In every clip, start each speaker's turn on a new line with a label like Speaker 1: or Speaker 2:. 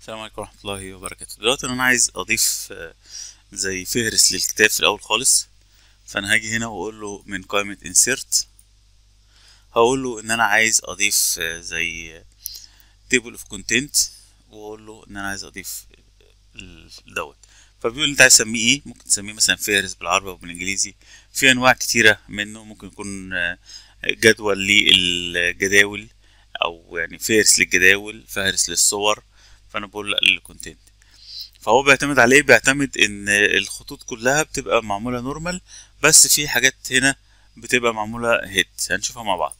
Speaker 1: السلام عليكم ورحمة الله وبركاته دلوقتي أنا عايز أضيف آه، زي فهرس للكتاب في الأول خالص فأنا هاجي هنا وأقول له من قائمة insert هقول له إن أنا عايز أضيف آه، زي آه، table of content وأقول له إن أنا عايز أضيف دوت فبيقول لي أنت عايز تسميه إيه ممكن تسميه مثلا فهرس بالعربي أو بالإنجليزي في أنواع كتيرة منه ممكن يكون جدول للجداول أو يعني فهرس للجداول فهرس للصور فانا بقول لا للكونتنت فهو بيعتمد على ايه بيعتمد ان الخطوط كلها بتبقى معموله نورمال بس في حاجات هنا بتبقى معموله هيد هنشوفها مع بعض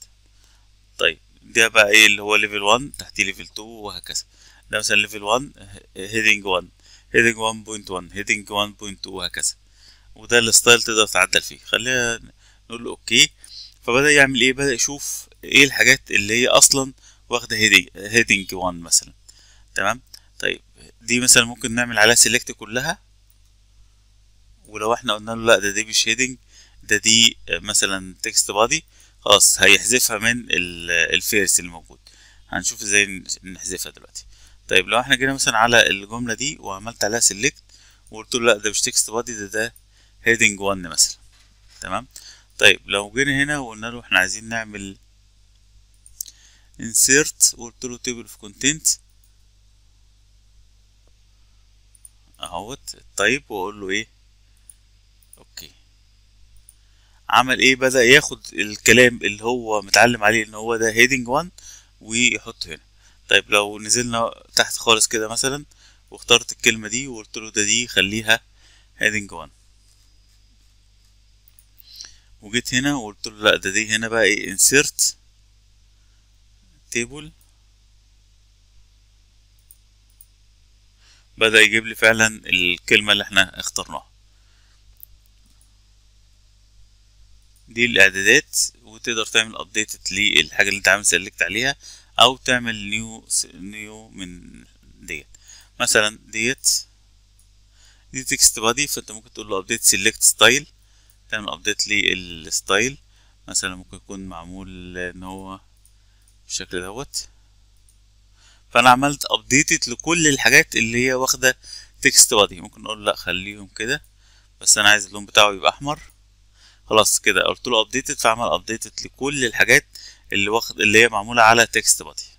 Speaker 1: طيب ده بقى ايه اللي هو ليفل 1 تحتيه ليفل 2 وهكذا ده مثلا ليفل 1 هيدنج 1 هيدنج 1.1 هيدنج 1.2 وهكذا وده الستايل تقدر تعدل فيه خلينا نقول له اوكي فبدا يعمل ايه بدا يشوف ايه الحاجات اللي هي اصلا واخده هيدنج 1 مثلا تمام طيب دي مثلا ممكن نعمل عليها سيلكت كلها ولو احنا قلنا له لا ده دي مش هيدنج ده دي مثلا تكست بادي خلاص هيحذفها من الفيرس اللي موجود هنشوف ازاي نحذفها دلوقتي طيب لو احنا جينا مثلا على الجمله دي وعملت عليها سيلكت وقلت له لا ده مش تكست بادي ده ده هيدنج 1 مثلا تمام طيب لو جينا هنا وقلنا له احنا عايزين نعمل insert وقلت له table of content اهوت الطيب واقول له ايه اوكي عمل ايه بدا ياخد الكلام اللي هو متعلم عليه ان هو ده هيدنج 1 ويحطه هنا طيب لو نزلنا تحت خالص كده مثلا واخترت الكلمه دي وقلت له ده دي خليها هيدنج 1 وجيت هنا وقلت له لا ده دي هنا بقى ايه insert table بدأ يجيب لي فعلا الكلمة اللي احنا اخترناها دي الاعدادات وتقدر تعمل ابديت للحاجة اللي انت عامل سيلكت عليها او تعمل نيو نيو من ديت مثلا ديت دي تكست بادي فانت ممكن تقول له ابديت سيلكت ستايل تعمل ابديت للستايل مثلا ممكن يكون معمول ان هو بالشكل دوت فانا عملت ابديتد لكل الحاجات اللي هي واخده تكست بادي ممكن اقول لا خليهم كده بس انا عايز اللون بتاعه يبقى احمر خلاص كده قلت له ابديتد فعمل ابديتد لكل الحاجات اللي واخد اللي هي معموله على تكست بادي